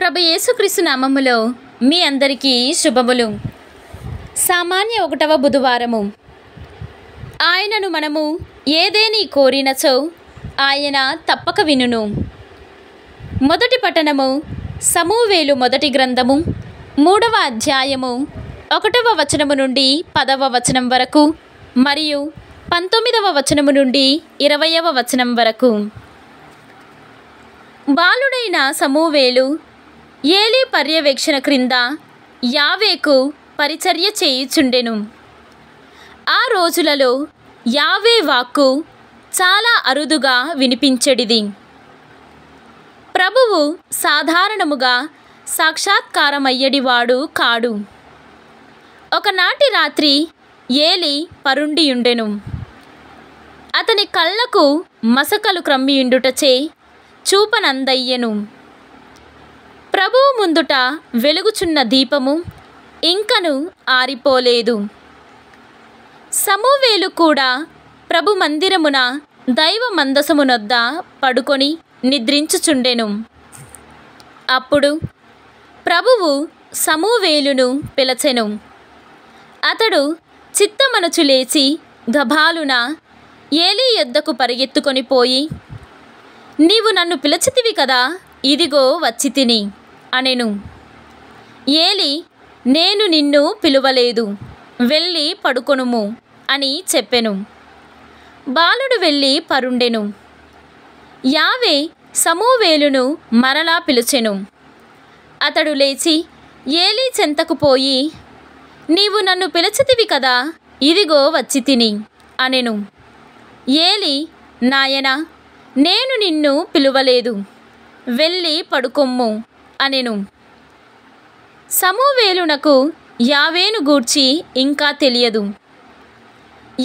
ప్రభు యేసుక్రీస్తు నామములో మీ అందరికీ శుభములు సామాన్య ఒకటవ బుధవారము ఆయనను మనము ఏదేని కోరినచో ఆయన తప్పక వినును మొదటి పట్టణము సమూవేలు మొదటి గ్రంథము మూడవ అధ్యాయము ఒకటవ వచనము నుండి పదవ వచనం వరకు మరియు పంతొమ్మిదవ వచనము నుండి ఇరవయవ వచనం వరకు బాలుడైన సమూవేలు ఏలీ పర్యవేక్షణ క్రింద యావేకు పరిచర్య చేయుచుండెను ఆ రోజులలో యావే వాక్కు చాలా అరుదుగా వినిపించడిది ప్రభువు సాధారణముగా సాక్షాత్కారమయ్యడివాడు కాడు ఒకనాటి రాత్రి ఏలి పరుండియుండెను అతని కళ్ళకు మసకలు క్రమ్మియుండుటచే చూపనందయ్యెను ప్రభువు ముందుట వెలుగుచున్న దీపము ఇంకను ఆరిపోలేదు సమూవేలు కూడా ప్రభు మందిరమున దైవ మందసమునొద్ద పడుకొని నిద్రించుచుండెను అప్పుడు ప్రభువు సమూవేలును పిలచెను అతడు చిత్తమనుచు లేచి గభాలున ఏలీ ఎద్దకు పరిగెత్తుకొని పోయి నీవు నన్ను పిలచితివి కదా ఇదిగో వచ్చి తిని అనెను ఏలి నేను నిన్ను పిలువలేదు వెళ్ళి పడుకొనుము అని చెప్పెను బాలుడు వెళ్ళి పరుండెను యావే సమూవేలును మరలా పిలిచెను అతడు లేచి ఏలి చెంతకు పోయి నీవు నన్ను పిలిచితివి కదా ఇదిగో వచ్చి తిని అనెను ఏలి నాయనా నేను నిన్ను పిలువలేదు వెళ్ళి పడుకొమ్ము అనెను సమూవేలునకు యావేను గూర్చి ఇంకా తెలియదు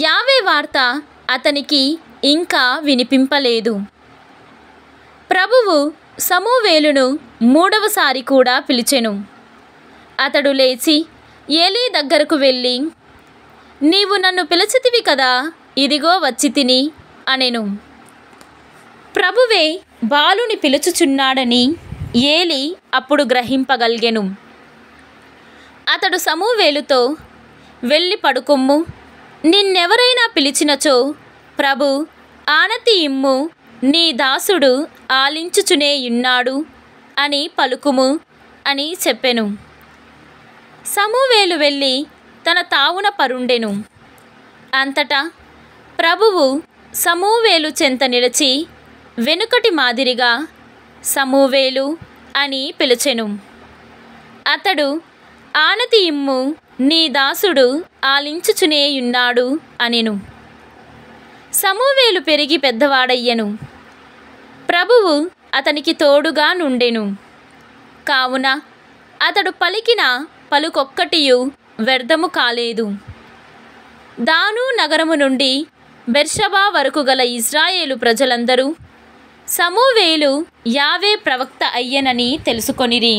యావే వార్త అతనికి ఇంకా వినిపింపలేదు ప్రభువు సమూవేలును మూడవసారి కూడా పిలిచెను అతడు లేచి ఏలీ దగ్గరకు వెళ్ళి నీవు నన్ను పిలిచితివి కదా ఇదిగో వచ్చి తిని అనెను ప్రభువే బాలుని పిలుచుచున్నాడని ఏలి అప్పుడు గ్రహింపగలిగెను అతడు సమూవేలుతో వెళ్ళి పడుకొమ్ము నిన్నెవరైనా పిలిచినచో ప్రభు ఆనతి ఇమ్ము నీ దాసుడు ఆలించుచునేయున్నాడు అని పలుకుము అని చెప్పెను సమూవేలు వెళ్ళి తన తావున పరుండెను అంతటా ప్రభువు సమూవేలు చెంత నిలిచి వెనుకటి మాదిరిగా సమూవేలు అని పిలిచెను అతడు ఆనతి ఇమ్ము నీ దాసుడు ఆలించుచునేయున్నాడు అనెను సమూవేలు పెరిగి పెద్దవాడయ్యను ప్రభువు అతనికి తోడుగా నుండెను కావున అతడు పలికిన పలుకొక్కటియు వ్యర్థము కాలేదు దాను నగరము నుండి బెర్షబా వరకు గల ఇజ్రాయేలు ప్రజలందరూ సమూవేలు యావే ప్రవక్త అయ్యనని తెలుసుకొనిరి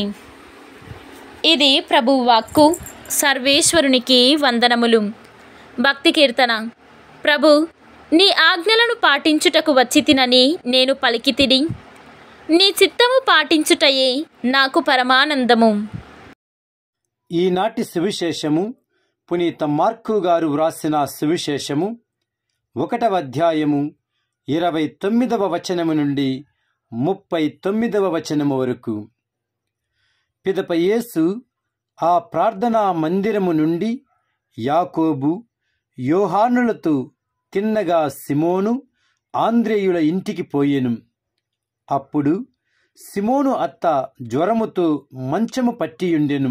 ఇది ప్రభువాక్కు సర్వేశ్వరునికి వందనములు భక్తి కీర్తన ప్రభు నీ ఆజ్ఞలను పాటించుటకు వచ్చితినని నేను పలికితిని నీ చిత్తము పాటించుటయే నాకు పరమానందము ఈనాటి సువిశేషము పునీత మార్కు గారు వ్రాసిన సువిశేషము ఒకటవ అధ్యాయము ఇరవై తొమ్మిదవ వచనము నుండి ముప్పై తొమ్మిదవ వచనము వరకు పిదప ఆ ప్రార్థనా మందిరము నుండి యాకోబు యోహానులతో తిన్నగా సిమోను ఆంధ్రేయుల ఇంటికి పోయెను అప్పుడు సిమోను అత్త జ్వరముతో మంచము పట్టియుండెను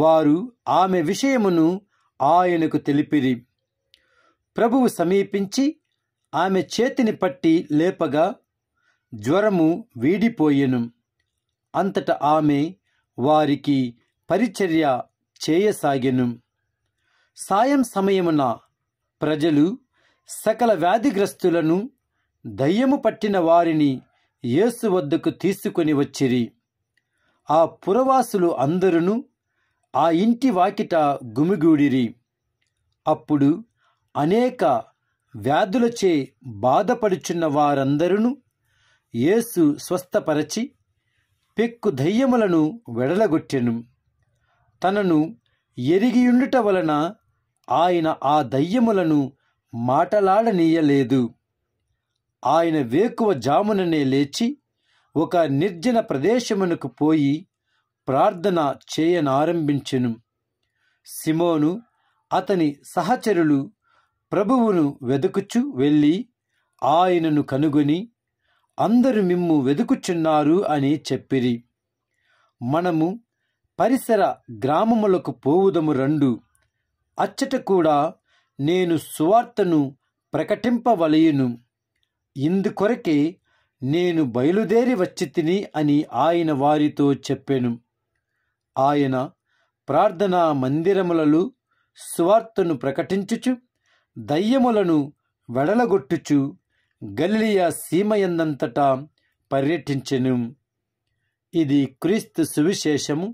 వారు ఆమె విషయమును ఆయనకు తెలిపిరి ప్రభువు సమీపించి ఆమె చేతిని పట్టి లేపగా జ్వరము వీడిపోయెను అంతట ఆమె వారికి పరిచర్య చేయసాగెను సాయం సమయమున ప్రజలు సకల వ్యాధిగ్రస్తులను దయ్యము పట్టిన వారిని యేసు వద్దకు తీసుకొని వచ్చిరి ఆ పురవాసులు అందరును ఆ ఇంటి వాకిట గుమిగూడిరి అప్పుడు అనేక వ్యాధులచే బాధపడుచున్న వారందరూ యేసు స్వస్థపరచి పెక్కు దయ్యములను వెడలగొట్టెను తనను ఎరిగియుండుట వలన ఆయన ఆ దయ్యములను మాటలాడనీయలేదు ఆయన వేకువ జాముననే లేచి ఒక నిర్జన ప్రదేశమునకు పోయి ప్రార్థన చేయనారంభించెను సిమోను అతని సహచరులు ప్రభువును వెదకుచు వెళ్ళి ఆయనను కనుగొని అందరు మిమ్ము వెదుకుచున్నారు అని చెప్పిరి మనము పరిసర గ్రామములకు పోవుదము రెండు అచ్చట కూడా నేను సువార్తను ప్రకటింపవలయును ఇందుకొరకే నేను బయలుదేరి వచ్చి తిని అని ఆయన వారితో చెప్పెను ఆయన ప్రార్థనా మందిరములలో సువార్తను ప్రకటించుచు దయ్యములను వెడలగొట్టుచు గలిలియా సీమయందంతటా పర్యటించెను ఇది క్రీస్తు సువిశేషము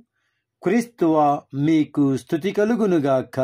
క్రీస్తువా మీకు స్థుతి కలుగునుగాక